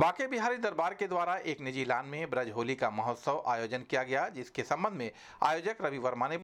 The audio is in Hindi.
बांके बिहारी दरबार के द्वारा एक निजी लान में ब्रज होली का महोत्सव आयोजन किया गया जिसके संबंध में आयोजक रवि वर्मा ने